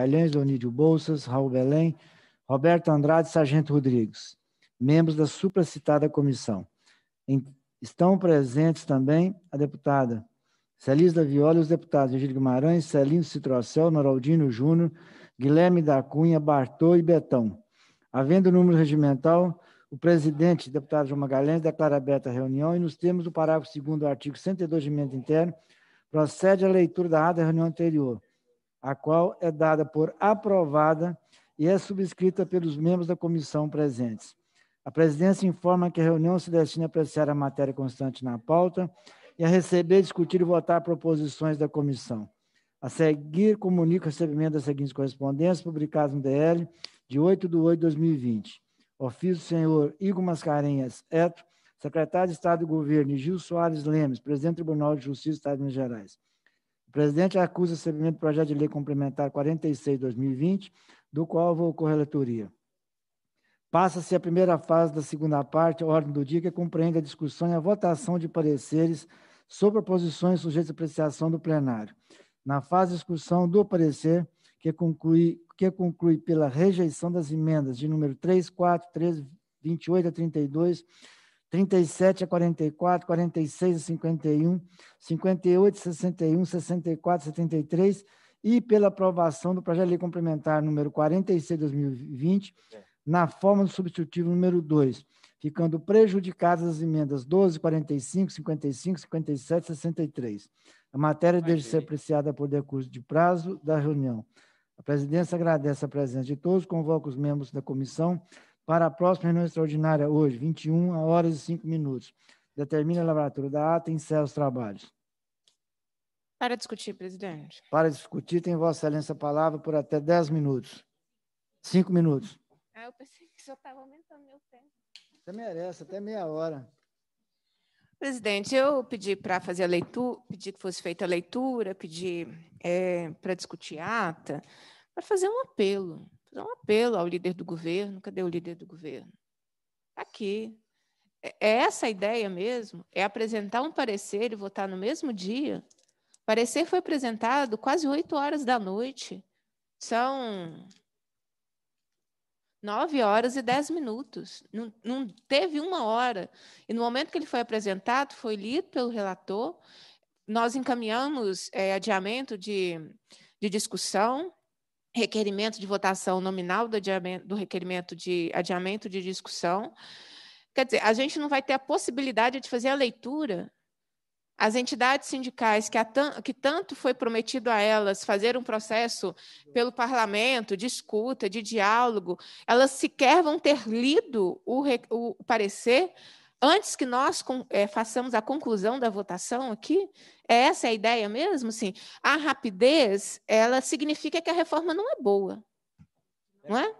Magalhães, Leonídio Bolsas, Raul Belém, Roberto Andrade e Sargento Rodrigues, membros da supracitada comissão. Em, estão presentes também a deputada Celis da Viola e os deputados Virgílio Guimarães, Celino Citrocel, Noraldino Júnior, Guilherme da Cunha, Bartô e Betão. Havendo o número regimental, o presidente, deputado João Magalhães, declara aberta a reunião e, nos termos do parágrafo 2 do artigo 102 de Emenda Interno, procede a leitura da ata da reunião anterior a qual é dada por aprovada e é subscrita pelos membros da comissão presentes. A presidência informa que a reunião se destina a apreciar a matéria constante na pauta e a receber, discutir e votar proposições da comissão. A seguir, comunica o recebimento das seguintes correspondências publicadas no DL de 8 de 8 de 2020. Ofício do senhor Igor Mascarenhas Eto, secretário de Estado e Governo, e Gil Soares Lemes, presidente do Tribunal de Justiça do Estado de Minas Gerais o presidente acusa o seguimento do projeto de lei complementar 46 2020, do qual vou correlatoria. Passa-se a primeira fase da segunda parte, ordem do dia, que compreende a discussão e a votação de pareceres sobre proposições sujeitas à apreciação do plenário. Na fase de discussão do parecer, que conclui, que conclui pela rejeição das emendas de número 3, 4, 13, 28 a 32, 37 a 44, 46 a 51, 58 a 61, 64 a 73 e pela aprovação do projeto de lei complementar número 46 de 2020, é. na forma do substitutivo número 2, ficando prejudicadas as emendas 12, 45, 55, 57 63. A matéria deve ser apreciada por decurso de prazo da reunião. A presidência agradece a presença de todos, convoca os membros da comissão para a próxima reunião extraordinária hoje, 21 horas e 5 minutos. Determina a elaboratura da ata e encerra os trabalhos. Para discutir, presidente. Para discutir, tem Vossa Excelência a palavra por até 10 minutos. 5 minutos. Ah, eu pensei que só estava aumentando meu tempo. Você merece, até meia hora. Presidente, eu pedi para fazer a leitura, pedi que fosse feita a leitura, pedi é, para discutir a ata, para fazer um apelo fazer um apelo ao líder do governo. Cadê o líder do governo? Está aqui. É, é essa a ideia mesmo? É apresentar um parecer e votar no mesmo dia? O parecer foi apresentado quase oito horas da noite. São nove horas e dez minutos. Não, não, teve uma hora. E no momento que ele foi apresentado, foi lido pelo relator. Nós encaminhamos é, adiamento de, de discussão requerimento de votação nominal do, do requerimento de adiamento de discussão. Quer dizer, a gente não vai ter a possibilidade de fazer a leitura. As entidades sindicais que, tan que tanto foi prometido a elas fazer um processo pelo parlamento, de escuta, de diálogo, elas sequer vão ter lido o, o parecer antes que nós é, façamos a conclusão da votação aqui, é essa a ideia mesmo? sim. a rapidez, ela significa que a reforma não é boa. Não é?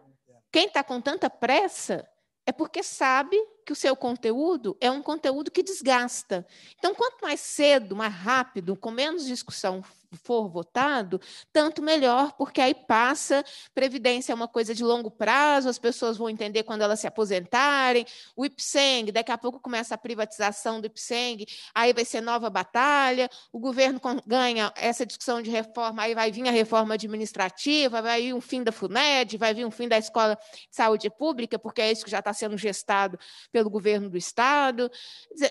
Quem está com tanta pressa é porque sabe que o seu conteúdo é um conteúdo que desgasta. Então, quanto mais cedo, mais rápido, com menos discussão for votado, tanto melhor, porque aí passa. Previdência é uma coisa de longo prazo, as pessoas vão entender quando elas se aposentarem. O IPSENG, daqui a pouco começa a privatização do IPSENG, aí vai ser nova batalha. O governo ganha essa discussão de reforma, aí vai vir a reforma administrativa, vai vir um fim da FUNED, vai vir um fim da escola de saúde pública, porque é isso que já está sendo gestado pelo governo do Estado.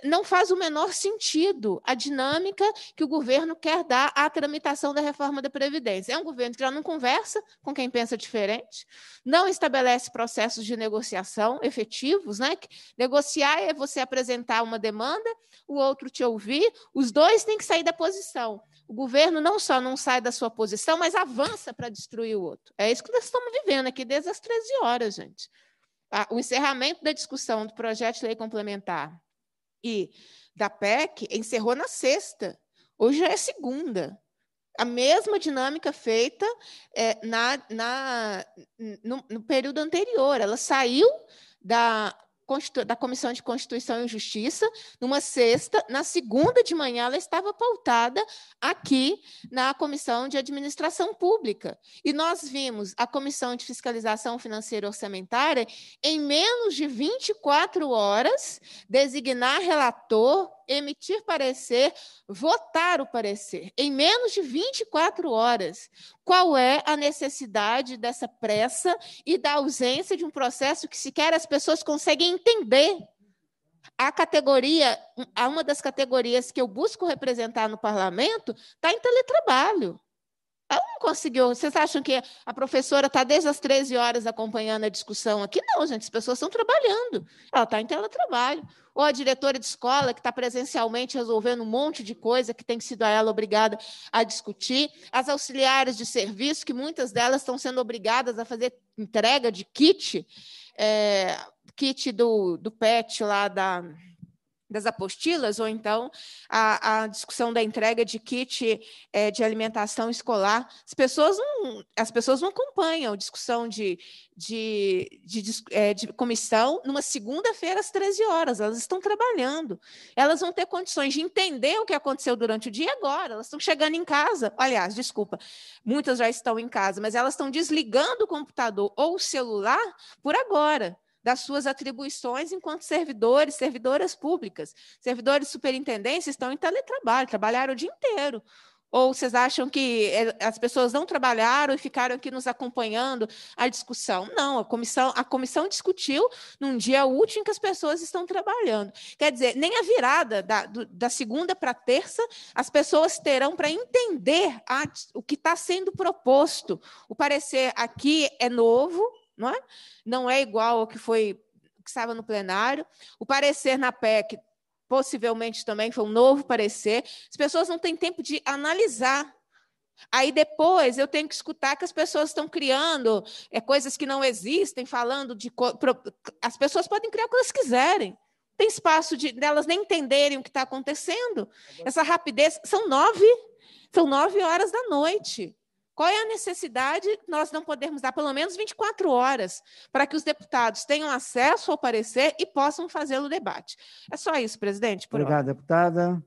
Não faz o menor sentido a dinâmica que o governo quer dar à tramitação tramitação da reforma da Previdência. É um governo que já não conversa com quem pensa diferente, não estabelece processos de negociação efetivos, né? Negociar é você apresentar uma demanda, o outro te ouvir, os dois têm que sair da posição. O governo não só não sai da sua posição, mas avança para destruir o outro. É isso que nós estamos vivendo aqui desde as 13 horas, gente. Ah, o encerramento da discussão do projeto de lei complementar e da PEC encerrou na sexta. Hoje já é segunda a mesma dinâmica feita é, na, na, no, no, período anterior. Ela saiu da, da Comissão de Constituição e Justiça numa sexta, na segunda de manhã ela estava pautada aqui na Comissão de Administração Pública. E nós vimos a Comissão de Fiscalização Financeira Orçamentária, em menos de 24 horas, designar relator, emitir parecer, votar o parecer, em menos de 24 horas. Qual é a necessidade dessa pressa e da ausência de um processo que sequer as pessoas conseguem entender? A categoria, a uma das categorias que eu busco representar no parlamento, está em teletrabalho. Ela não conseguiu. Vocês acham que a professora está desde as 13 horas acompanhando a discussão aqui? Não, gente, as pessoas estão trabalhando. Ela está em teletrabalho. Ou a diretora de escola, que está presencialmente resolvendo um monte de coisa que tem sido a ela obrigada a discutir. As auxiliares de serviço, que muitas delas estão sendo obrigadas a fazer entrega de kit, é, kit do, do PET lá da das apostilas, ou então a, a, discussão da entrega de kit é, de alimentação escolar. As pessoas não, as pessoas não acompanham discussão de, de, de, de, eh, é, de comissão numa segunda-feira às 13 horas. Elas estão trabalhando. Elas vão ter condições de entender o que aconteceu durante o dia agora. Elas estão chegando em casa. Aliás, desculpa, muitas já estão em casa, mas elas estão desligando o computador ou o celular por agora das suas atribuições enquanto servidores, servidoras públicas. Servidores de superintendência estão em teletrabalho, trabalharam o dia inteiro. Ou vocês acham que eh, as pessoas não trabalharam e ficaram aqui nos acompanhando a discussão? Não, a comissão, a comissão discutiu num dia útil em que as pessoas estão trabalhando. Quer dizer, nem a virada da, do, da segunda para terça as pessoas terão para entender a, o que está sendo proposto. O parecer aqui é novo, não é? Não é igual ao que foi que estava no plenário. O parecer na PEC possivelmente também foi um novo parecer. As pessoas não têm tempo de analisar. Aí depois eu tenho que escutar que as pessoas estão criando é, coisas que não existem, falando de. As pessoas podem criar o que elas quiserem. Tem espaço de delas nem entenderem o que está acontecendo. Essa rapidez. São nove, são nove horas da noite. Qual é a necessidade de nós não podermos dar pelo menos 24 horas para que os deputados tenham acesso ao parecer e possam fazê-lo debate? É só isso, presidente. Obrigado, hora. deputada.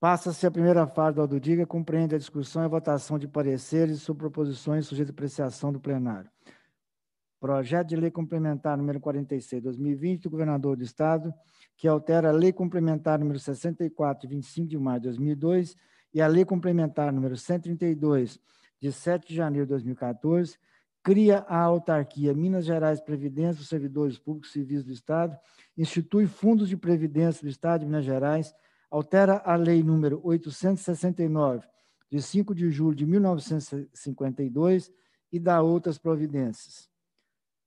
Passa-se a primeira fase do Aldudiga, compreende a discussão e votação de pareceres sobre proposições sujeitas à apreciação do plenário. Projeto de Lei Complementar número 46, 2020, do Governador do Estado, que altera a Lei Complementar número 64, 25 de maio de 2002, e a Lei Complementar número 132, de 7 de janeiro de 2014, cria a autarquia Minas Gerais Previdência dos Servidores Públicos Civis do Estado, institui fundos de previdência do Estado de Minas Gerais, altera a Lei número 869, de 5 de julho de 1952, e dá outras providências.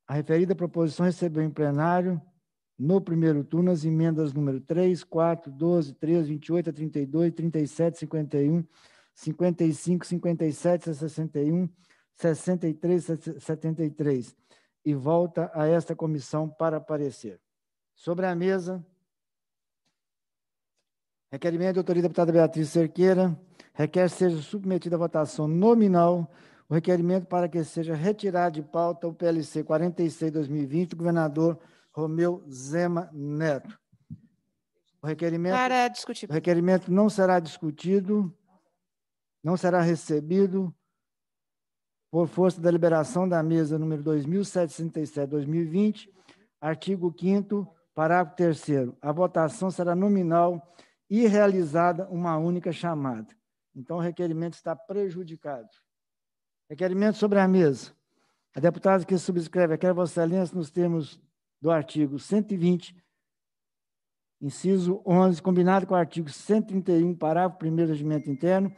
A referida proposição recebeu em plenário no primeiro turno as emendas número 3, 4, 12, 13, 28 a 32, 37, 51, 55, 57 a 61, 63 a 73 e volta a esta comissão para aparecer. Sobre a mesa, requerimento de autoria da deputada Beatriz Cerqueira, requer seja submetido à votação nominal o requerimento para que seja retirado de pauta o PLC 46-2020 do governador Romeu Zema Neto. O requerimento, Para discutir. O requerimento não será discutido, não será recebido por força da liberação da mesa número 2767-2020, artigo 5 parágrafo 3 A votação será nominal e realizada uma única chamada. Então, o requerimento está prejudicado. Requerimento sobre a mesa. A deputada que subscreve quer Vossa Excelência, nos termos do artigo 120, inciso 11, combinado com o artigo 131, parágrafo 1 do Regimento Interno,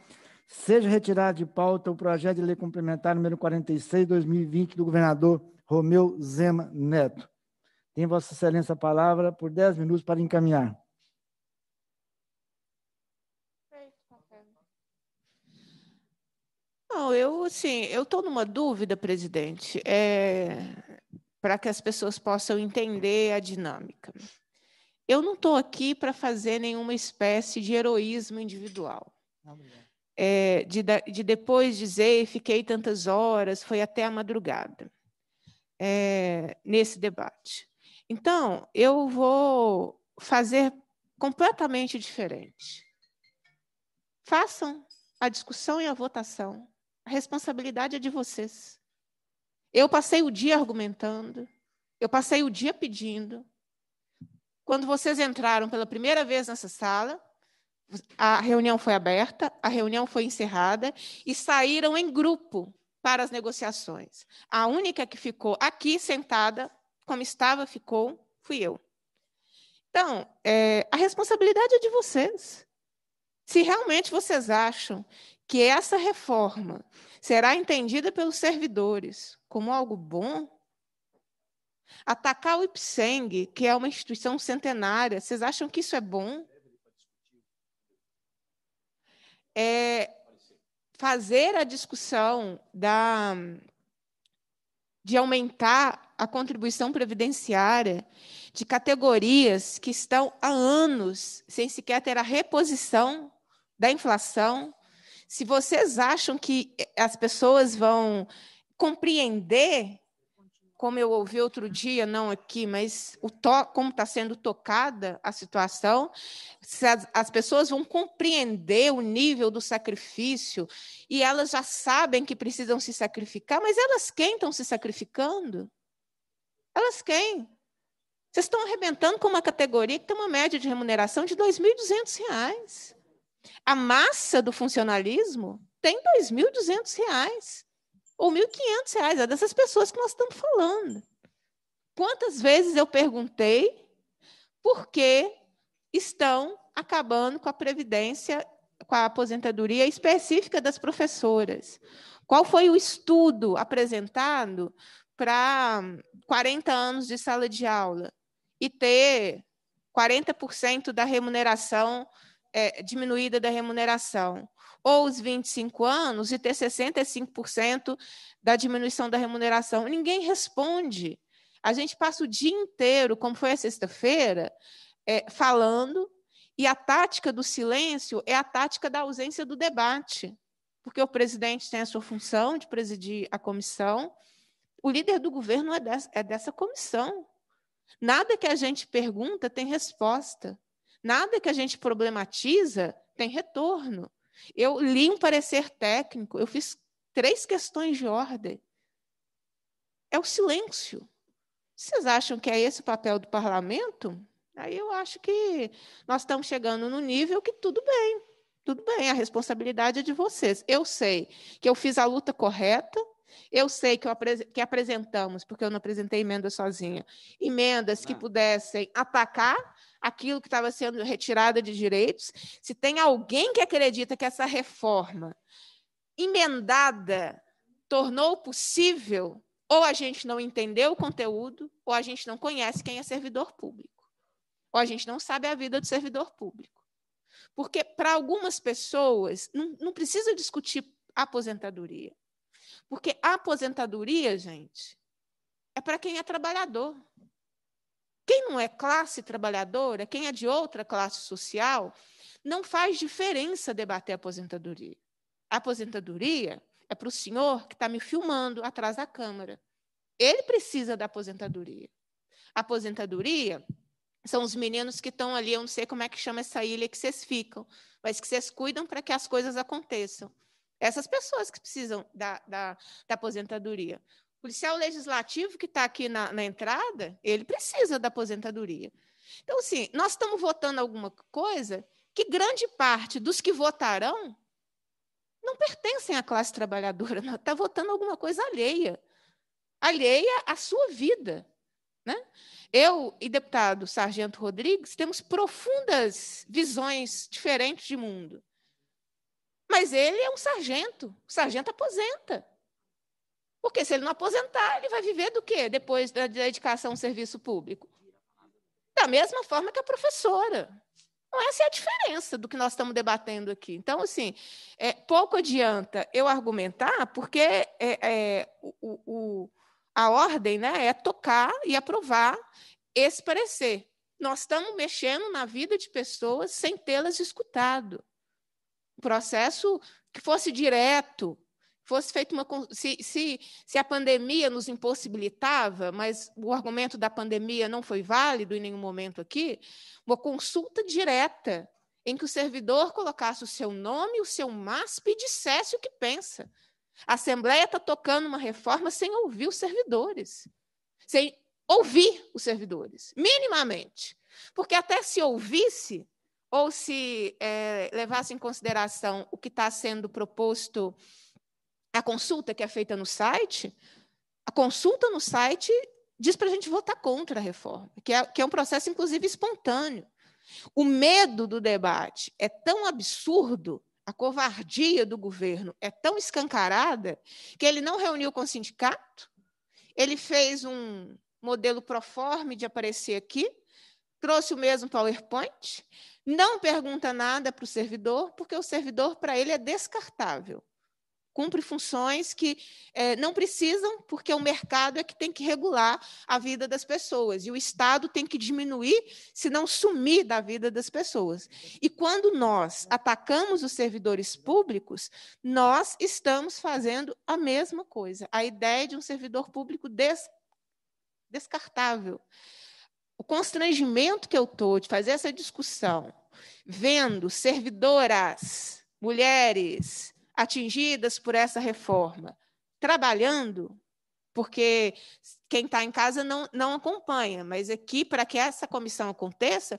seja retirado de pauta o projeto de lei complementar número 46, 2020, do governador Romeu Zema Neto. Tem Vossa Excelência a palavra por 10 minutos para encaminhar. Não, eu assim, eu estou numa dúvida, presidente. É, para que as pessoas possam entender a dinâmica. Eu não estou aqui para fazer nenhuma espécie de heroísmo individual. É, de, de, depois dizer, fiquei tantas horas, foi até a madrugada, é, nesse debate. Então, eu vou fazer completamente diferente. Façam a discussão e a votação. A responsabilidade é de vocês. Eu passei o dia argumentando, eu passei o dia pedindo. Quando vocês entraram pela primeira vez nessa sala, a reunião foi aberta, a reunião foi encerrada e saíram em grupo para as negociações. A única que ficou aqui sentada, como estava, ficou, fui eu. Então, é, a responsabilidade é de vocês. Se realmente vocês acham que essa reforma será entendida pelos servidores como algo bom? Atacar o IPSENG, que é uma instituição centenária, vocês acham que isso é bom? É fazer a discussão da, de aumentar a contribuição previdenciária de categorias que estão há anos sem sequer ter a reposição da inflação se vocês acham que eh, as pessoas vão compreender, como eu ouvi outro dia, não aqui, mas o to como está sendo tocada a situação, se as, as pessoas vão compreender o nível do sacrifício e elas já sabem que precisam se sacrificar, mas elas quem estão se sacrificando? Elas quem? Vocês estão arrebentando com uma categoria que tem uma média de remuneração de R$ 2.200. A massa do funcionalismo tem R$ 2.200 ou R$ 1.500, é dessas pessoas que nós estamos falando. Quantas vezes eu perguntei por que estão acabando com a previdência, com a aposentadoria específica das professoras? Qual foi o estudo apresentado para 40 anos de sala de aula e ter 40% da remuneração é, diminuída da remuneração, ou os 25 anos e ter 65% da diminuição da remuneração. Ninguém responde. A gente passa o dia inteiro, como foi a sexta-feira, é, falando, e a tática do silêncio é a tática da ausência do debate, porque o presidente tem a sua função de presidir a comissão, o líder do governo é dessa, é dessa comissão. Nada que a gente pergunta tem resposta. Nada que a gente problematiza tem retorno. Eu li um parecer técnico, eu fiz três questões de ordem. É o silêncio. Vocês acham que é esse o papel do parlamento? Aí eu acho que nós estamos chegando no nível que tudo bem, tudo bem, a responsabilidade é de vocês. Eu sei que eu fiz a luta correta, eu sei que, eu apres que apresentamos, porque eu não apresentei emendas sozinha, emendas que ah. pudessem atacar aquilo que estava sendo retirada de direitos, se tem alguém que acredita que essa reforma emendada tornou possível, ou a gente não entendeu o conteúdo, ou a gente não conhece quem é servidor público, ou a gente não sabe a vida do servidor público. Porque, para algumas pessoas, não, não precisa discutir aposentadoria. Porque a aposentadoria, gente, é para quem é trabalhador. Quem não é classe trabalhadora, quem é de outra classe social, não faz diferença debater a aposentadoria. A aposentadoria é para o senhor que está me filmando atrás da câmera. Ele precisa da aposentadoria. A aposentadoria são os meninos que estão ali, eu não sei como é que chama essa ilha que vocês ficam, mas que vocês cuidam para que as coisas aconteçam. Essas pessoas que precisam da, da, da aposentadoria policial legislativo que está aqui na, na, entrada, ele precisa da aposentadoria. Então, assim, nós estamos votando alguma coisa que grande parte dos que votarão não pertencem à classe trabalhadora, está votando alguma coisa alheia, alheia à sua vida. Né? Eu e deputado Sargento Rodrigues temos profundas visões diferentes de mundo. Mas ele é um sargento, o sargento aposenta. Porque se ele não aposentar, ele vai viver do quê depois da dedicação ao serviço público? Da mesma forma que a professora. Então, essa é a diferença do que nós estamos debatendo aqui. Então, assim, é, pouco adianta eu argumentar, porque é, é, o, o, a ordem né, é tocar e aprovar esse parecer. Nós estamos mexendo na vida de pessoas sem tê-las escutado. Um processo que fosse direto, fosse feita uma. Se, se, se a pandemia nos impossibilitava, mas o argumento da pandemia não foi válido em nenhum momento aqui, uma consulta direta em que o servidor colocasse o seu nome, o seu MASP e dissesse o que pensa. A Assembleia está tocando uma reforma sem ouvir os servidores, sem ouvir os servidores, minimamente. Porque até se ouvisse, ou se é, levasse em consideração o que está sendo proposto a consulta que é feita no site, a consulta no site diz para a gente votar contra a reforma, que é, que é um processo, inclusive, espontâneo. O medo do debate é tão absurdo, a covardia do governo é tão escancarada, que ele não reuniu com o sindicato, ele fez um modelo proforme de aparecer aqui, trouxe o mesmo PowerPoint, não pergunta nada para o servidor, porque o servidor, para ele, é descartável cumpre funções que eh, não precisam, porque o mercado é que tem que regular a vida das pessoas, e o Estado tem que diminuir, se não sumir da vida das pessoas. E quando nós atacamos os servidores públicos, nós estamos fazendo a mesma coisa, a ideia de um servidor público des descartável. O constrangimento que eu estou de fazer essa discussão, vendo servidoras, mulheres, atingidas por essa reforma, trabalhando, porque quem está em casa não, não acompanha, mas aqui, para que essa comissão aconteça,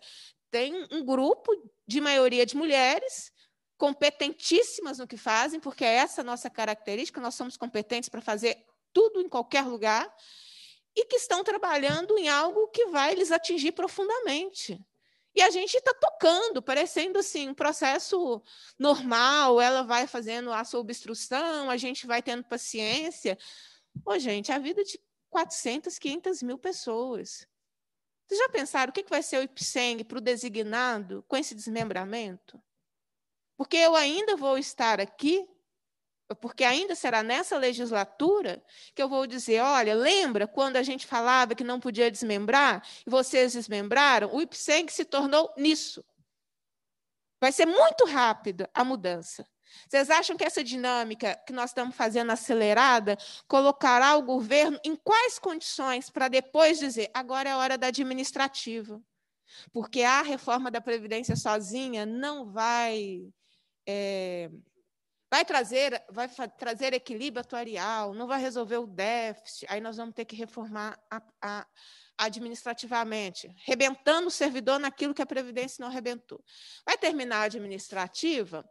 tem um grupo de maioria de mulheres competentíssimas no que fazem, porque é essa nossa característica, nós somos competentes para fazer tudo em qualquer lugar, e que estão trabalhando em algo que vai lhes atingir profundamente. E a gente está tocando, parecendo assim, um processo normal, ela vai fazendo a sua obstrução, a gente vai tendo paciência. Ô, gente, a vida de 400, 500 mil pessoas. Vocês já pensaram o que vai ser o IPSENG para o designado com esse desmembramento? Porque eu ainda vou estar aqui porque ainda será nessa legislatura que eu vou dizer, olha, lembra quando a gente falava que não podia desmembrar e vocês desmembraram? O que se tornou nisso. Vai ser muito rápida a mudança. Vocês acham que essa dinâmica que nós estamos fazendo acelerada colocará o governo em quais condições para depois dizer, agora é hora da administrativa? Porque a reforma da Previdência sozinha não vai é vai trazer, vai trazer equilíbrio atuarial, não vai resolver o déficit, aí nós vamos ter que reformar a, a, administrativamente, rebentando o servidor naquilo que a Previdência não rebentou. Vai terminar a administrativa,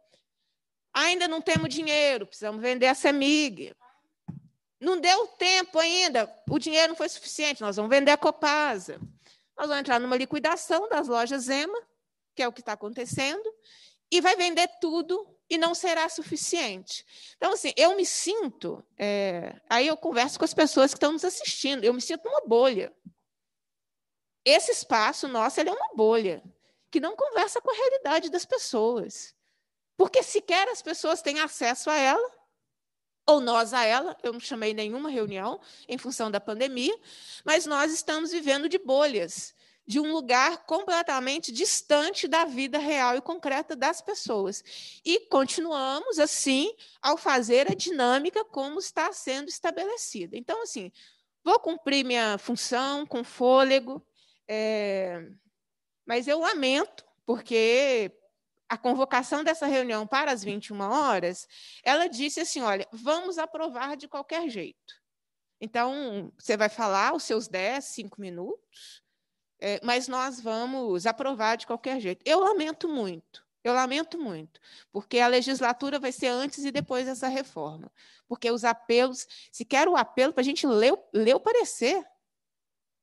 ainda não temos dinheiro, precisamos vender a CEMIG. Não deu tempo ainda, o dinheiro não foi suficiente, nós vamos vender a Copasa. Nós vamos entrar numa liquidação das lojas Ema, que é o que está acontecendo, e vai vender tudo e não será suficiente. Então, assim, eu me sinto. É, aí eu converso com as pessoas que estão nos assistindo, eu me sinto uma bolha. Esse espaço nosso é uma bolha que não conversa com a realidade das pessoas. Porque sequer as pessoas têm acesso a ela ou nós a ela, eu não chamei nenhuma reunião em função da pandemia, mas nós estamos vivendo de bolhas de um lugar completamente distante da vida real e concreta das pessoas. E continuamos, assim, ao fazer a dinâmica como está sendo estabelecida. Então, assim, vou cumprir minha função com fôlego, é... mas eu lamento, porque a convocação dessa reunião para as 21 horas, ela disse assim: olha, vamos aprovar de qualquer jeito. Então, você vai falar os seus 10, 5 minutos, é, mas nós vamos aprovar de qualquer jeito. Eu lamento muito, eu lamento muito, porque a legislatura vai ser antes e depois dessa reforma. Porque os apelos, se quer o apelo para a gente ler, ler o parecer.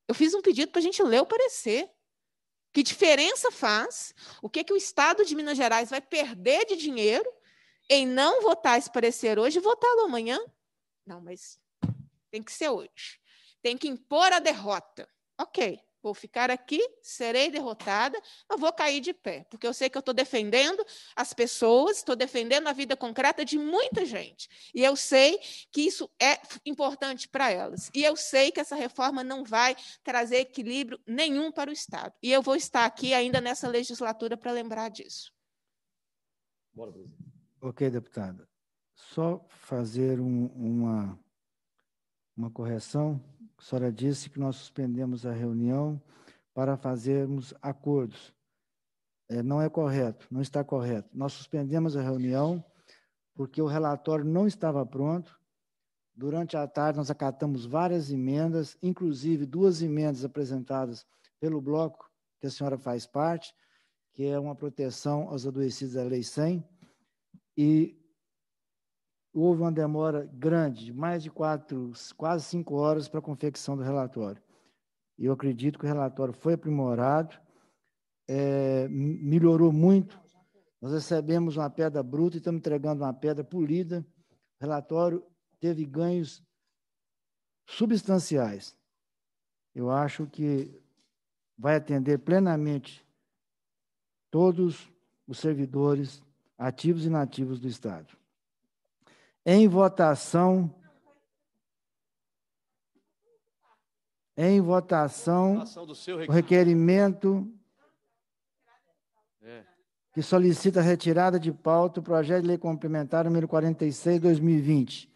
Eu fiz um pedido para a gente ler o parecer. Que diferença faz? O que, que o Estado de Minas Gerais vai perder de dinheiro em não votar esse parecer hoje e votá-lo amanhã? Não, mas tem que ser hoje. Tem que impor a derrota. Ok. Vou ficar aqui, serei derrotada, eu vou cair de pé, porque eu sei que eu estou defendendo as pessoas, estou defendendo a vida concreta de muita gente. E eu sei que isso é importante para elas. E eu sei que essa reforma não vai trazer equilíbrio nenhum para o Estado. E eu vou estar aqui ainda nessa legislatura para lembrar disso. Bora, Ok, deputada. Só fazer um, uma, uma correção a senhora disse que nós suspendemos a reunião para fazermos acordos. É, não é correto, não está correto. Nós suspendemos a reunião porque o relatório não estava pronto. Durante a tarde, nós acatamos várias emendas, inclusive duas emendas apresentadas pelo bloco que a senhora faz parte, que é uma proteção aos adoecidos da Lei 100, e houve uma demora grande, de mais de quatro, quase cinco horas para a confecção do relatório. eu acredito que o relatório foi aprimorado, é, melhorou muito. Nós recebemos uma pedra bruta e estamos entregando uma pedra polida. O relatório teve ganhos substanciais. Eu acho que vai atender plenamente todos os servidores ativos e inativos do Estado. Em votação. Em votação, o requerimento é. que solicita a retirada de pauta do projeto de lei complementar número 46, 2020.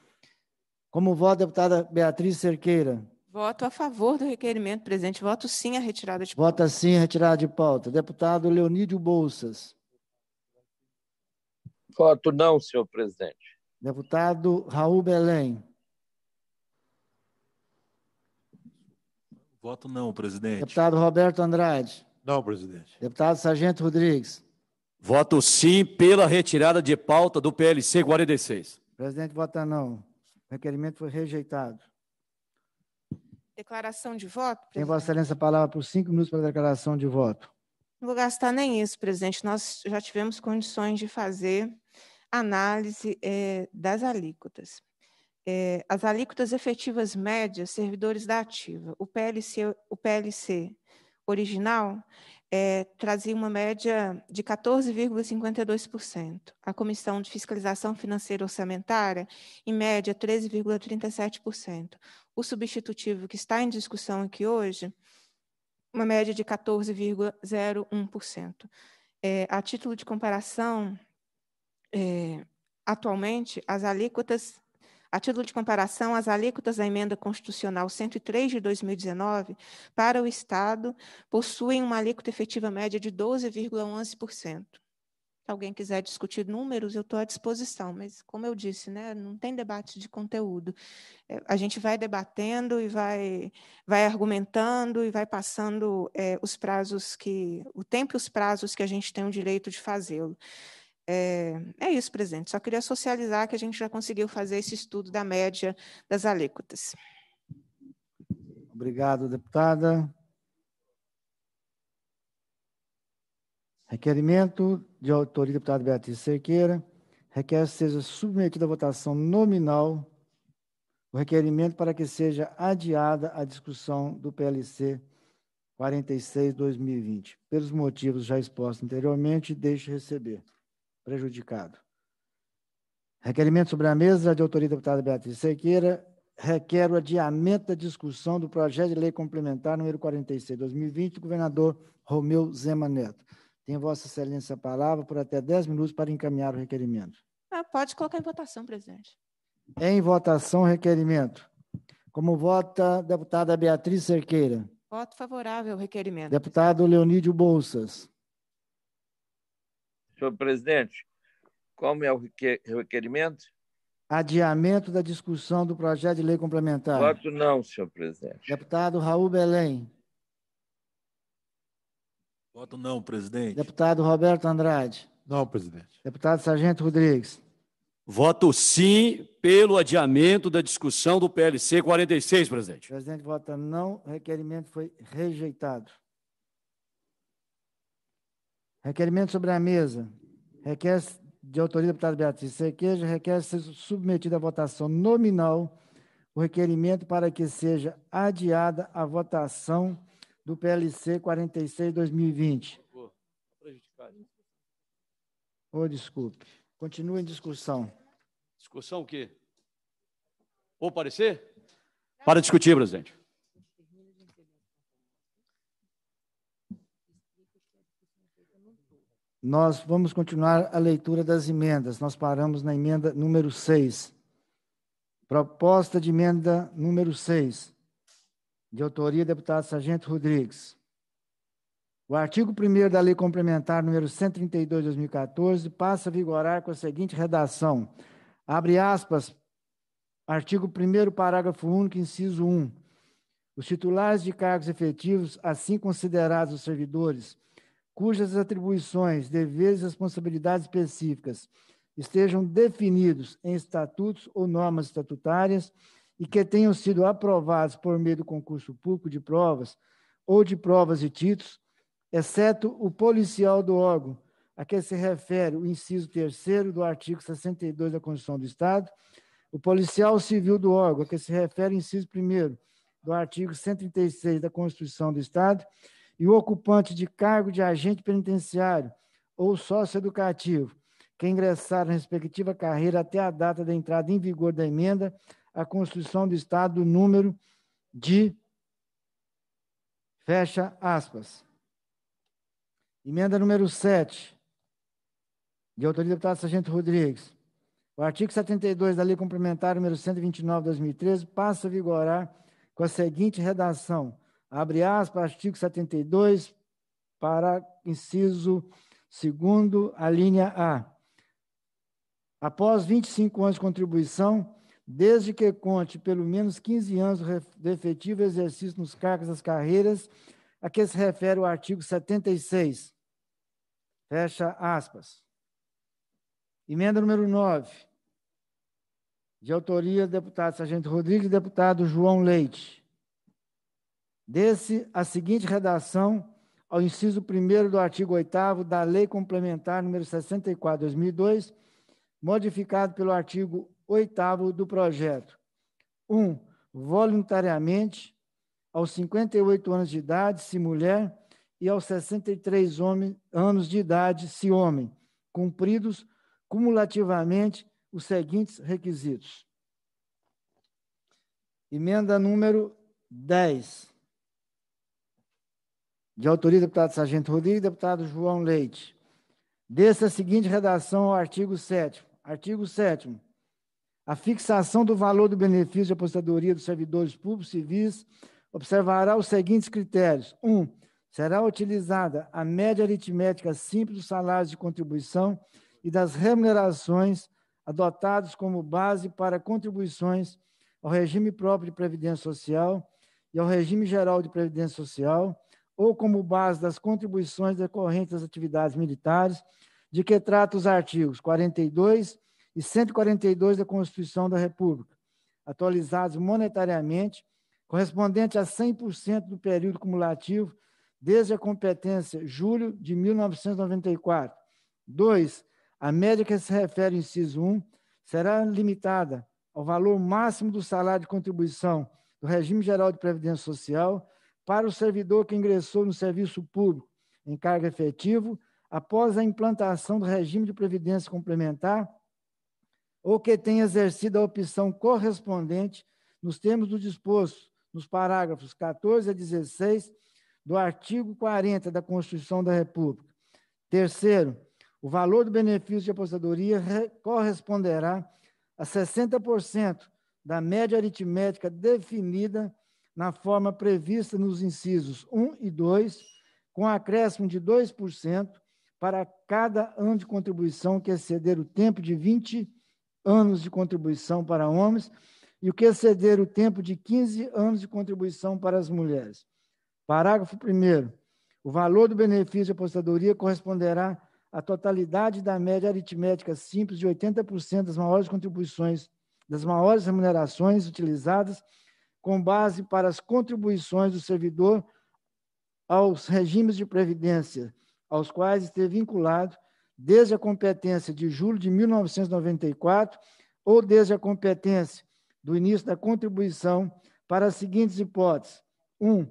Como vota a deputada Beatriz Cerqueira? Voto a favor do requerimento, presidente. Voto sim à retirada de pauta. Voto sim à retirada de pauta. Deputado Leonídio Bolsas. Voto não, senhor presidente. Deputado Raul Belém. Voto não, presidente. Deputado Roberto Andrade. Não, presidente. Deputado Sargento Rodrigues. Voto sim pela retirada de pauta do PLC 46. Presidente, vota não. O requerimento foi rejeitado. Declaração de voto, presidente. Tem Vossa Excelência a palavra por cinco minutos para a declaração de voto. Não vou gastar nem isso, presidente. Nós já tivemos condições de fazer análise é, das alíquotas. É, as alíquotas efetivas médias, servidores da ativa. O PLC, o PLC original é, trazia uma média de 14,52%. A Comissão de Fiscalização Financeira Orçamentária, em média, 13,37%. O substitutivo que está em discussão aqui hoje, uma média de 14,01%. É, a título de comparação, é, atualmente, as alíquotas, a título de comparação, as alíquotas da Emenda Constitucional 103 de 2019 para o Estado possuem uma alíquota efetiva média de 12,11%. Se alguém quiser discutir números, eu estou à disposição, mas, como eu disse, né, não tem debate de conteúdo. É, a gente vai debatendo e vai, vai argumentando e vai passando é, os prazos que. o tempo e os prazos que a gente tem o direito de fazê-lo. É, é, isso, presidente. Só queria socializar que a gente já conseguiu fazer esse estudo da média das alíquotas. Obrigado, deputada. Requerimento de autoria do deputado Beatriz Cerqueira. Requer seja submetido à votação nominal o requerimento para que seja adiada a discussão do PLC 46-2020, pelos motivos já expostos anteriormente, deixe receber prejudicado. Requerimento sobre a mesa de autoria deputada Beatriz Sequeira requer o adiamento da discussão do projeto de lei complementar número 46 2020 do governador Romeu Zema Neto. Tem vossa excelência a palavra por até 10 minutos para encaminhar o requerimento. Ah, pode colocar em votação, presidente. Em votação, requerimento. Como vota a deputada Beatriz Cerqueira? Voto favorável, requerimento. Deputado Leonídio Bolsas. Senhor presidente, qual é o requerimento? Adiamento da discussão do projeto de lei complementar. Voto não, senhor presidente. Deputado Raul Belém. Voto não, presidente. Deputado Roberto Andrade. Não, presidente. Deputado Sargento Rodrigues. Voto sim pelo adiamento da discussão do PLC 46, presidente. Presidente, vota não. O requerimento foi rejeitado. Requerimento sobre a mesa. Requer de autoria da deputada Beatriz Sequeja, requer ser submetido à votação nominal o requerimento para que seja adiada a votação do PLC 46-2020. Oh, desculpe. Continua em discussão. Discussão o quê? Ou parecer? Para discutir, presidente. nós vamos continuar a leitura das emendas. Nós paramos na emenda número 6. Proposta de emenda número 6, de autoria do deputado Sargento Rodrigues. O artigo 1 da Lei Complementar número 132 de 2014 passa a vigorar com a seguinte redação: abre aspas, artigo 1 parágrafo único, inciso 1. Os titulares de cargos efetivos, assim considerados os servidores cujas atribuições, deveres e responsabilidades específicas estejam definidos em estatutos ou normas estatutárias e que tenham sido aprovados por meio do concurso público de provas ou de provas e títulos, exceto o policial do órgão a que se refere o inciso terceiro do artigo 62 da Constituição do Estado, o policial civil do órgão a que se refere o inciso primeiro do artigo 136 da Constituição do Estado e o ocupante de cargo de agente penitenciário ou socioeducativo que ingressar na respectiva carreira até a data da entrada em vigor da emenda à Constituição do Estado, do número de. Fecha aspas. Emenda número 7, de autoria do deputado Sargento Rodrigues. O artigo 72 da Lei Complementar número 129 de 2013 passa a vigorar com a seguinte redação: abre aspas, artigo 72, para inciso segundo, a linha A. Após 25 anos de contribuição, desde que conte pelo menos 15 anos de efetivo exercício nos cargos das carreiras a que se refere o artigo 76. Fecha aspas. Emenda número 9, de autoria do deputado Sargento Rodrigues e deputado João Leite. Desse a seguinte redação ao inciso 1 do artigo 8 da Lei Complementar número 64 2002, modificado pelo artigo 8 do projeto. 1. Um, voluntariamente aos 58 anos de idade, se mulher, e aos 63 homem, anos de idade, se homem, cumpridos cumulativamente os seguintes requisitos. Emenda número 10 de autoria do deputado Sargento Rodrigues e deputado João Leite. Dessa seguinte redação ao artigo 7 Artigo 7 A fixação do valor do benefício de aposentadoria dos servidores públicos civis observará os seguintes critérios. 1. Um, será utilizada a média aritmética simples dos salários de contribuição e das remunerações adotados como base para contribuições ao regime próprio de previdência social e ao regime geral de previdência social ou como base das contribuições decorrentes das atividades militares, de que trata os artigos 42 e 142 da Constituição da República, atualizados monetariamente, correspondente a 100% do período cumulativo desde a competência julho de 1994. 2. A média que se refere ao inciso 1 será limitada ao valor máximo do salário de contribuição do regime geral de previdência social para o servidor que ingressou no serviço público em cargo efetivo após a implantação do regime de previdência complementar ou que tenha exercido a opção correspondente nos termos do disposto nos parágrafos 14 a 16 do artigo 40 da Constituição da República. Terceiro, o valor do benefício de aposentadoria corresponderá a 60% da média aritmética definida na forma prevista nos incisos 1 e 2, com acréscimo de 2% para cada ano de contribuição que exceder o tempo de 20 anos de contribuição para homens e o que exceder o tempo de 15 anos de contribuição para as mulheres. Parágrafo 1. O valor do benefício de apostadoria corresponderá à totalidade da média aritmética simples de 80% das maiores contribuições, das maiores remunerações utilizadas com base para as contribuições do servidor aos regimes de previdência aos quais esteve vinculado desde a competência de julho de 1994 ou desde a competência do início da contribuição para as seguintes hipóteses. 1. Um,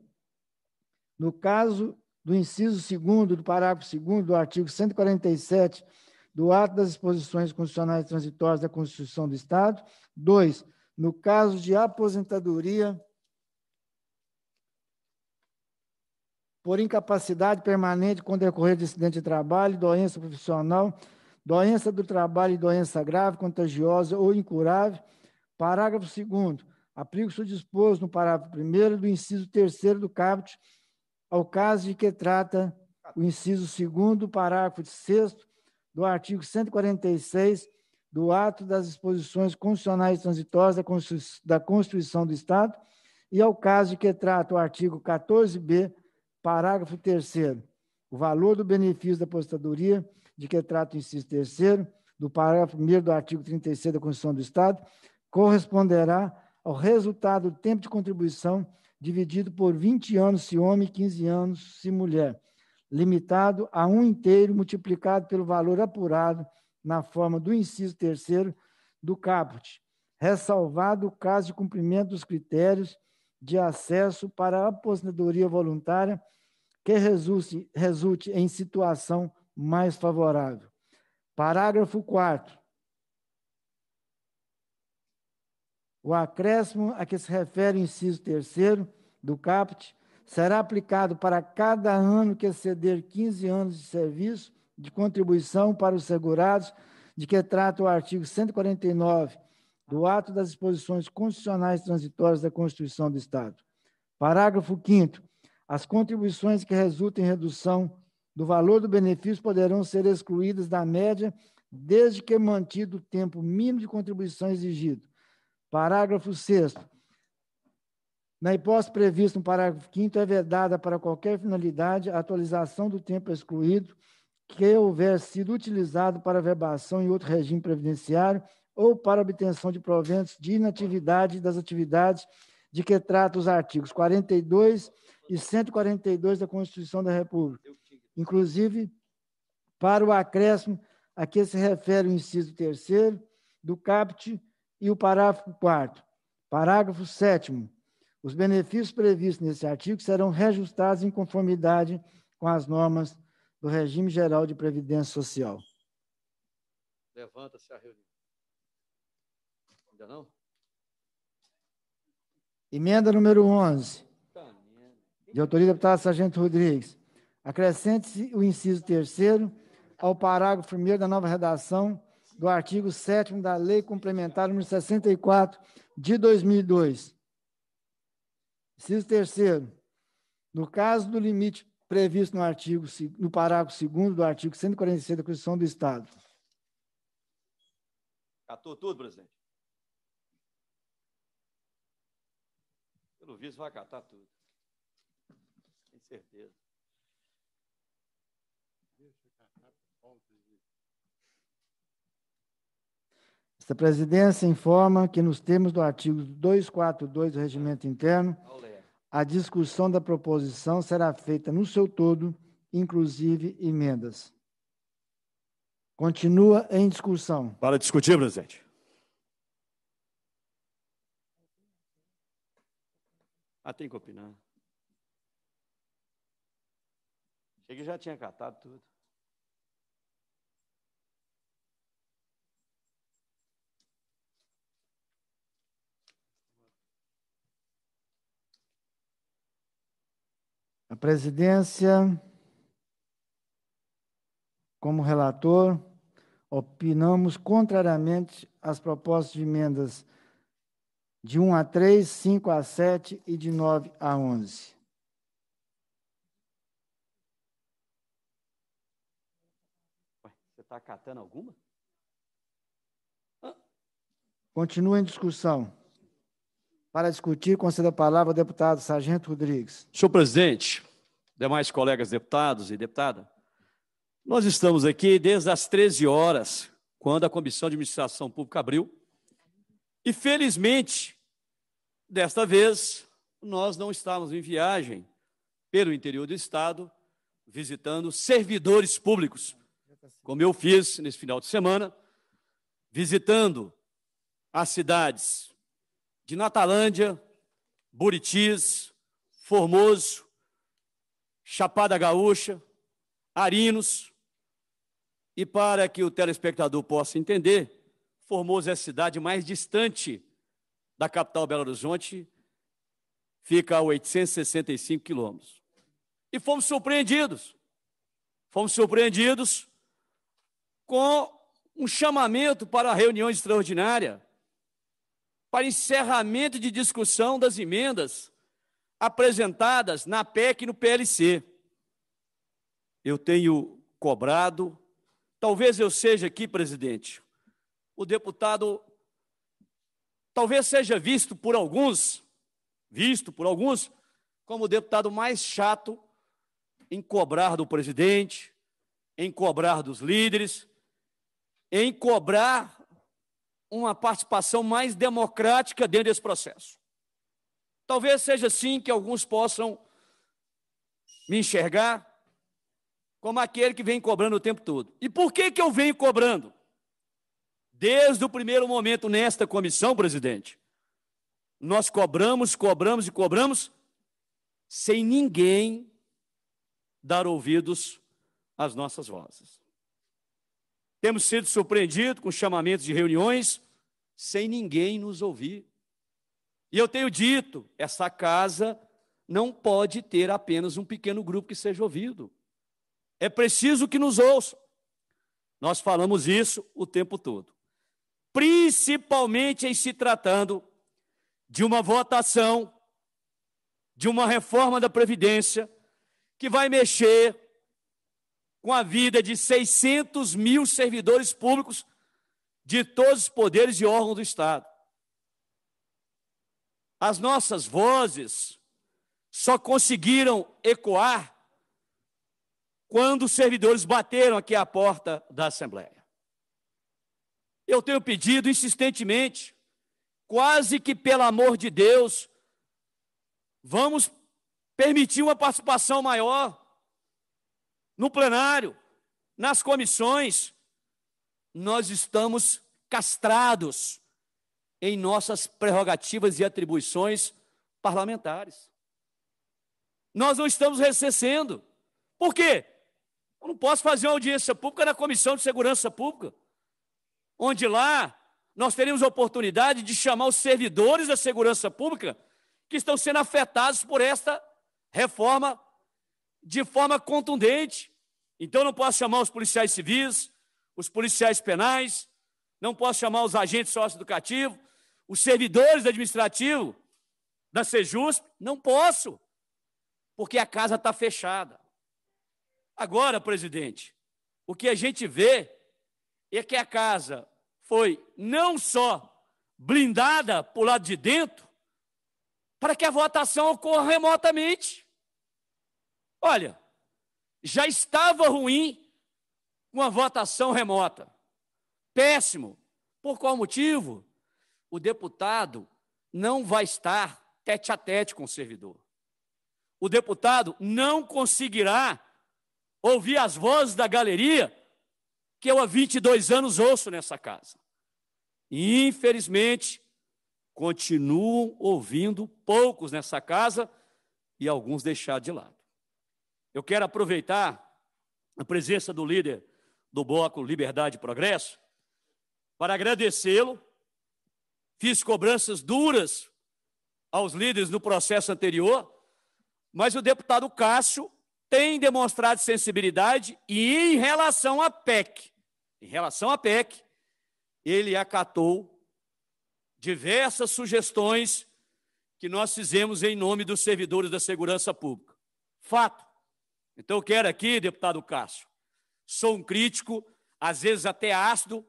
no caso do inciso 2 do parágrafo 2 do artigo 147 do ato das disposições constitucionais transitórias da Constituição do Estado. 2. No caso de aposentadoria por incapacidade permanente com decorrer de acidente de trabalho, doença profissional, doença do trabalho e doença grave, contagiosa ou incurável. Parágrafo 2 aplica-se o disposto no parágrafo 1 do inciso 3 do caput ao caso de que trata o inciso 2 parágrafo 6 do artigo 146 do ato das disposições constitucionais transitórias da Constituição do Estado e ao caso que trata o artigo 14b, parágrafo 3 o valor do benefício da aposentadoria, de que trata o inciso 3 do parágrafo 1 do artigo 36 da Constituição do Estado, corresponderá ao resultado do tempo de contribuição dividido por 20 anos se homem e 15 anos se mulher, limitado a um inteiro multiplicado pelo valor apurado na forma do inciso terceiro do caput, ressalvado o caso de cumprimento dos critérios de acesso para a aposentadoria voluntária que resulte, resulte em situação mais favorável. Parágrafo 4 O acréscimo a que se refere o inciso terceiro do caput será aplicado para cada ano que exceder 15 anos de serviço de contribuição para os segurados, de que trata o artigo 149 do ato das disposições constitucionais transitórias da Constituição do Estado. Parágrafo 5 As contribuições que resultem em redução do valor do benefício poderão ser excluídas da média desde que mantido o tempo mínimo de contribuição exigido. Parágrafo 6 na hipótese prevista no parágrafo 5 é vedada para qualquer finalidade a atualização do tempo excluído que houver sido utilizado para verbação em outro regime previdenciário ou para obtenção de proventos de inatividade das atividades de que trata os artigos 42 e 142 da Constituição da República, inclusive para o acréscimo a que se refere o inciso 3 do CAPT e o parágrafo 4 Parágrafo 7 Os benefícios previstos nesse artigo serão reajustados em conformidade com as normas do Regime Geral de Previdência Social. Levanta-se a reunião. Ainda não? Emenda número 11. Tá, de autoria do deputado Sargento Rodrigues. Acrescente-se o inciso terceiro ao parágrafo primeiro da nova redação do artigo 7 da Lei Complementar nº 64 de 2002. Inciso terceiro. No caso do limite previsto no artigo no parágrafo 2 do artigo 146 da Constituição do Estado. Catou tudo, presidente? Pelo visto vai catar tudo. Tem certeza. Esta presidência informa que, nos termos do artigo 242 do Regimento Interno, a discussão da proposição será feita no seu todo, inclusive emendas. Continua em discussão. Para discutir, presidente. Ah, tem que opinar. Cheguei já tinha catado tudo. A presidência, como relator, opinamos contrariamente às propostas de emendas de 1 a 3, 5 a 7 e de 9 a 11. você está acatando alguma? Continua em discussão. Para discutir, concedo a palavra ao deputado Sargento Rodrigues. Senhor presidente, demais colegas deputados e deputada, nós estamos aqui desde as 13 horas, quando a Comissão de Administração Pública abriu, e felizmente, desta vez, nós não estávamos em viagem pelo interior do Estado, visitando servidores públicos, como eu fiz nesse final de semana, visitando as cidades de Natalândia, Buritis, Formoso, Chapada Gaúcha, Arinos. E para que o telespectador possa entender, Formoso é a cidade mais distante da capital Belo Horizonte, fica a 865 quilômetros. E fomos surpreendidos. Fomos surpreendidos com um chamamento para a reunião extraordinária para encerramento de discussão das emendas apresentadas na PEC e no PLC. Eu tenho cobrado, talvez eu seja aqui, presidente, o deputado, talvez seja visto por alguns, visto por alguns, como o deputado mais chato em cobrar do presidente, em cobrar dos líderes, em cobrar uma participação mais democrática dentro desse processo. Talvez seja assim que alguns possam me enxergar como aquele que vem cobrando o tempo todo. E por que, que eu venho cobrando? Desde o primeiro momento nesta comissão, presidente, nós cobramos, cobramos e cobramos, sem ninguém dar ouvidos às nossas vozes. Temos sido surpreendidos com chamamentos de reuniões sem ninguém nos ouvir. E eu tenho dito, essa casa não pode ter apenas um pequeno grupo que seja ouvido. É preciso que nos ouçam. Nós falamos isso o tempo todo. Principalmente em se tratando de uma votação, de uma reforma da Previdência, que vai mexer com a vida de 600 mil servidores públicos de todos os poderes e órgãos do Estado. As nossas vozes só conseguiram ecoar quando os servidores bateram aqui à porta da Assembleia. Eu tenho pedido insistentemente, quase que pelo amor de Deus, vamos permitir uma participação maior no plenário, nas comissões, nós estamos castrados em nossas prerrogativas e atribuições parlamentares. Nós não estamos recessendo. Por quê? Eu não posso fazer uma audiência pública na Comissão de Segurança Pública, onde lá nós teremos a oportunidade de chamar os servidores da segurança pública que estão sendo afetados por esta reforma de forma contundente. Então, não posso chamar os policiais civis, os policiais penais, não posso chamar os agentes socioeducativos, os servidores administrativos da Sejusp, não posso, porque a casa está fechada. Agora, presidente, o que a gente vê é que a casa foi não só blindada por lado de dentro, para que a votação ocorra remotamente. Olha, já estava ruim uma votação remota. Péssimo. Por qual motivo? O deputado não vai estar tete a tete com o servidor. O deputado não conseguirá ouvir as vozes da galeria que eu há 22 anos ouço nessa casa. infelizmente, continuam ouvindo poucos nessa casa e alguns deixados de lado. Eu quero aproveitar a presença do líder do bloco Liberdade e Progresso para agradecê-lo. Fiz cobranças duras aos líderes no processo anterior, mas o deputado Cássio tem demonstrado sensibilidade e em relação à PEC, em relação à PEC, ele acatou diversas sugestões que nós fizemos em nome dos servidores da segurança pública. Fato então eu quero aqui, deputado Cássio, sou um crítico, às vezes até ácido,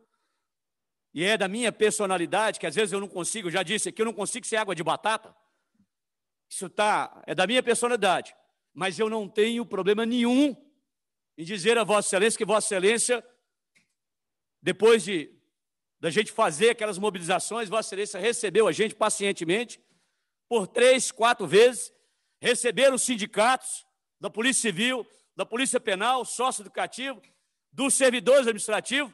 e é da minha personalidade, que às vezes eu não consigo, eu já disse aqui, eu não consigo ser água de batata. Isso tá, é da minha personalidade. Mas eu não tenho problema nenhum em dizer a Vossa Excelência que Vossa Excelência, depois de da gente fazer aquelas mobilizações, Vossa Excelência recebeu a gente pacientemente por três, quatro vezes, receberam os sindicatos, da Polícia Civil, da Polícia Penal, sócio educativo, dos servidores administrativos.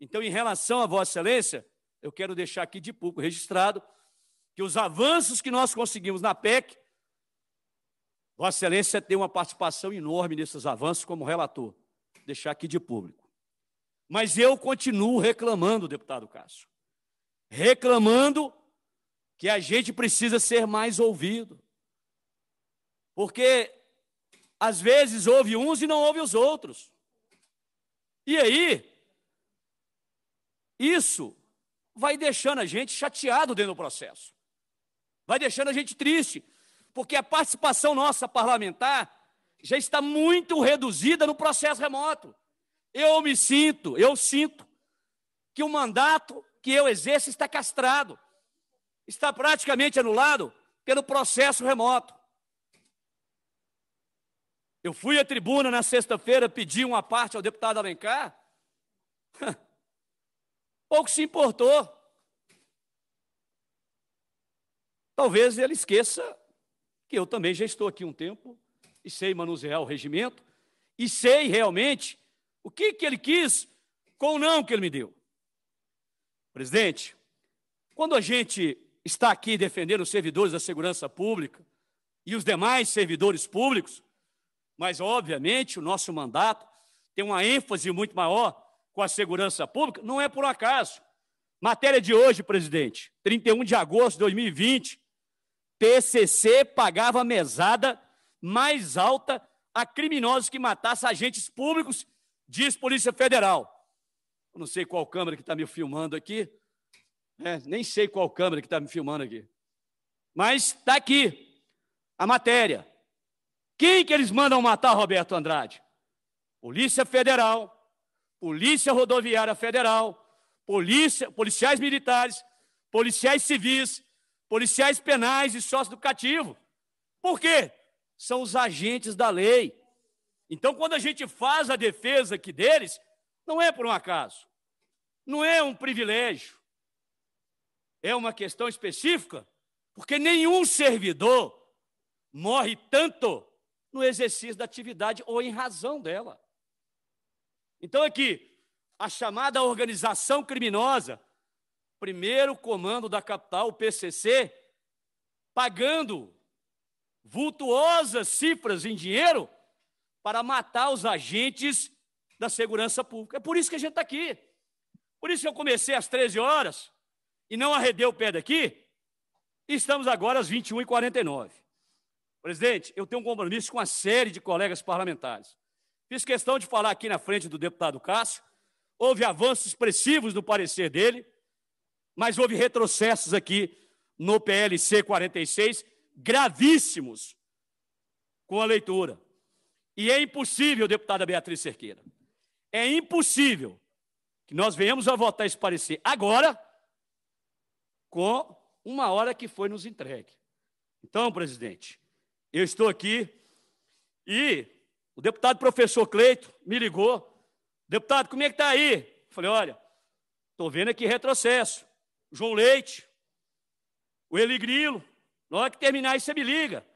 Então, em relação a Vossa Excelência, eu quero deixar aqui de público registrado que os avanços que nós conseguimos na PEC, Vossa Excelência tem uma participação enorme nesses avanços como relator. Deixar aqui de público. Mas eu continuo reclamando, deputado Cássio, reclamando que a gente precisa ser mais ouvido. Porque às vezes ouve uns e não ouve os outros. E aí, isso vai deixando a gente chateado dentro do processo. Vai deixando a gente triste, porque a participação nossa parlamentar já está muito reduzida no processo remoto. Eu me sinto, eu sinto que o mandato que eu exerço está castrado, está praticamente anulado pelo processo remoto. Eu fui à tribuna na sexta-feira pedir uma parte ao deputado Alencar. Pouco se importou. Talvez ele esqueça que eu também já estou aqui um tempo e sei manusear o regimento e sei realmente o que, que ele quis com o não que ele me deu. Presidente, quando a gente está aqui defendendo os servidores da segurança pública e os demais servidores públicos, mas, obviamente, o nosso mandato tem uma ênfase muito maior com a segurança pública, não é por acaso. Matéria de hoje, presidente, 31 de agosto de 2020, PCC pagava mesada mais alta a criminosos que matassem agentes públicos, diz Polícia Federal. Eu não sei qual câmera que está me filmando aqui, né? nem sei qual câmera que está me filmando aqui, mas está aqui a matéria. Quem que eles mandam matar, Roberto Andrade? Polícia Federal, Polícia Rodoviária Federal, polícia, policiais militares, policiais civis, policiais penais e sócio-educativo. Por quê? São os agentes da lei. Então, quando a gente faz a defesa aqui deles, não é por um acaso, não é um privilégio, é uma questão específica, porque nenhum servidor morre tanto no exercício da atividade ou em razão dela. Então, aqui, a chamada organização criminosa, primeiro comando da capital, o PCC, pagando vultuosas cifras em dinheiro para matar os agentes da segurança pública. É por isso que a gente está aqui. Por isso que eu comecei às 13 horas e não arredei o pé daqui. Estamos agora às 21h49. Presidente, eu tenho um compromisso com uma série de colegas parlamentares. Fiz questão de falar aqui na frente do deputado Cássio. Houve avanços expressivos no parecer dele, mas houve retrocessos aqui no PLC 46 gravíssimos com a leitura. E é impossível, deputada Beatriz Cerqueira, é impossível que nós venhamos a votar esse parecer agora com uma hora que foi nos entregue. Então, presidente, eu estou aqui e o deputado professor Cleito me ligou. Deputado, como é que está aí? Eu falei, olha, estou vendo aqui retrocesso. João Leite, o Eli Grilo, na hora que terminar isso você me liga.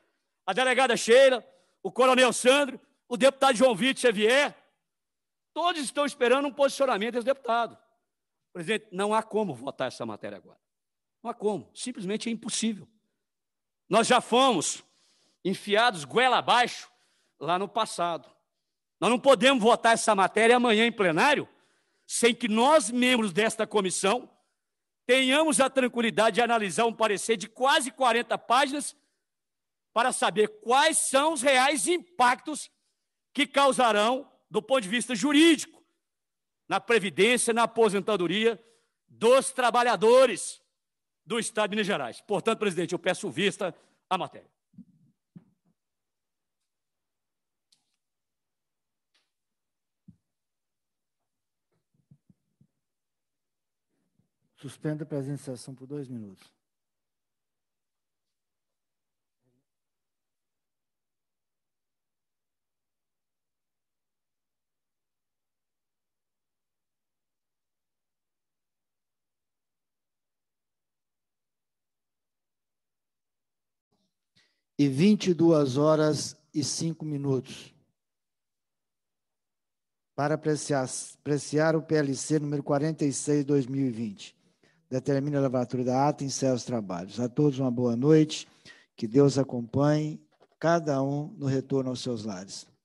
A delegada Sheila, o coronel Sandro, o deputado João Vitor Xavier, todos estão esperando um posicionamento desse deputado. Presidente, não há como votar essa matéria agora. Não há como, simplesmente é impossível. Nós já fomos enfiados goela abaixo lá no passado. Nós não podemos votar essa matéria amanhã em plenário sem que nós, membros desta comissão, tenhamos a tranquilidade de analisar um parecer de quase 40 páginas para saber quais são os reais impactos que causarão, do ponto de vista jurídico, na previdência, na aposentadoria dos trabalhadores do Estado de Minas Gerais. Portanto, presidente, eu peço vista à matéria. Suspenda a presente sessão por dois minutos. E 22 horas e cinco minutos para apreciar, apreciar o PLC número 46 2020 determina a levatura da ata e encerra os trabalhos. A todos uma boa noite, que Deus acompanhe cada um no retorno aos seus lares.